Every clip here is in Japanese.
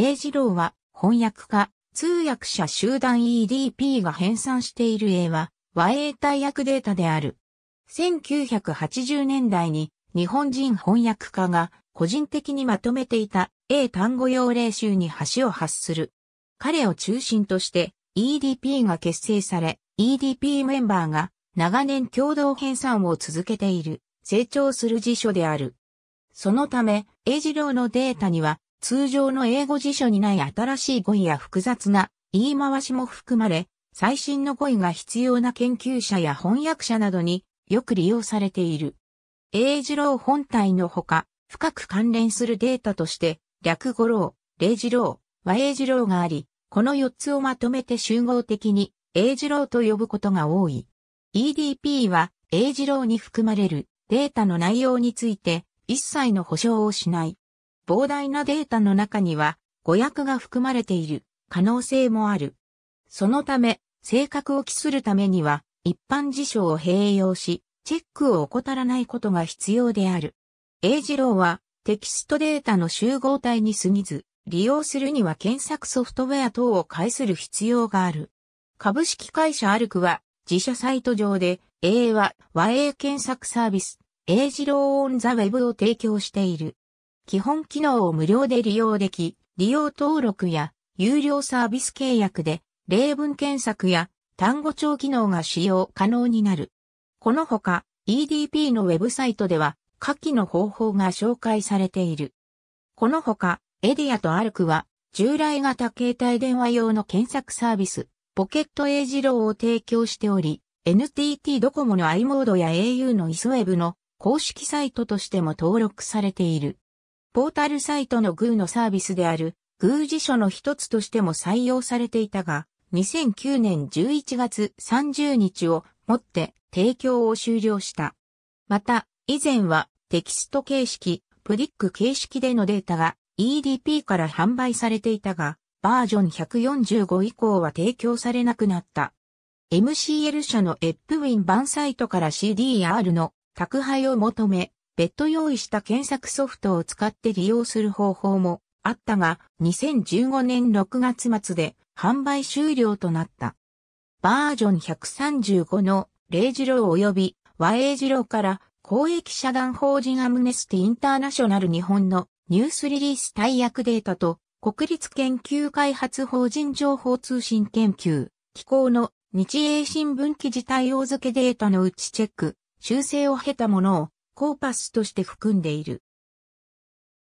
英二郎は翻訳家、通訳者集団 EDP が編纂している英は和英大訳データである。1980年代に日本人翻訳家が個人的にまとめていた英単語用例集に橋を発する。彼を中心として EDP が結成され、EDP メンバーが長年共同編纂を続けている、成長する辞書である。そのため、英二郎のデータには通常の英語辞書にない新しい語彙や複雑な言い回しも含まれ、最新の語彙が必要な研究者や翻訳者などによく利用されている。英字郎本体のほか、深く関連するデータとして、略語郎、例字郎、和英字郎があり、この4つをまとめて集合的に英字郎と呼ぶことが多い。EDP は英字郎に含まれるデータの内容について一切の保証をしない。膨大なデータの中には誤訳が含まれている可能性もある。そのため、性格を期するためには一般辞書を併用し、チェックを怠らないことが必要である。英二郎はテキストデータの集合体に過ぎず、利用するには検索ソフトウェア等を介する必要がある。株式会社アルクは自社サイト上で A は和英検索サービス、A 二郎オンザウェブを提供している。基本機能を無料で利用でき、利用登録や有料サービス契約で例文検索や単語帳機能が使用可能になる。このほか EDP のウェブサイトでは下記の方法が紹介されている。このほかエディアとアルクは従来型携帯電話用の検索サービスポケットイジローを提供しており、NTT ドコモの i モードや au の isweb の公式サイトとしても登録されている。ポータルサイトの g ーのサービスである GU 辞書の一つとしても採用されていたが、2009年11月30日をもって提供を終了した。また、以前はテキスト形式、プリック形式でのデータが EDP から販売されていたが、バージョン145以降は提供されなくなった。MCL 社のエップウィン版サイトから CDR の宅配を求め、別途用意した検索ソフトを使って利用する方法もあったが、2015年6月末で販売終了となった。バージョン135のジ次郎及び和英次郎から公益社団法人アムネスティインターナショナル日本のニュースリリース大役データと国立研究開発法人情報通信研究機構の日英新聞記事対応付けデータのうちチェック、修正を経たものをコーパスとして含んでいる。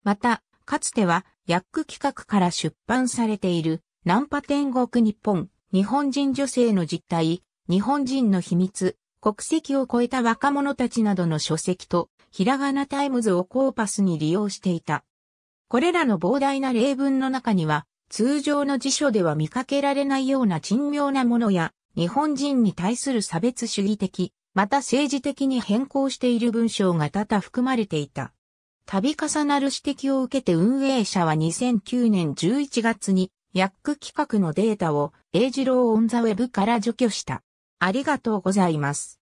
また、かつては、ヤック企画から出版されている、ナンパ天国日本、日本人女性の実態、日本人の秘密、国籍を超えた若者たちなどの書籍と、ひらがなタイムズをコーパスに利用していた。これらの膨大な例文の中には、通常の辞書では見かけられないような珍妙なものや、日本人に対する差別主義的、また政治的に変更している文章が多々含まれていた。度重なる指摘を受けて運営者は2009年11月に、ヤック企画のデータを、英二郎オンザウェブから除去した。ありがとうございます。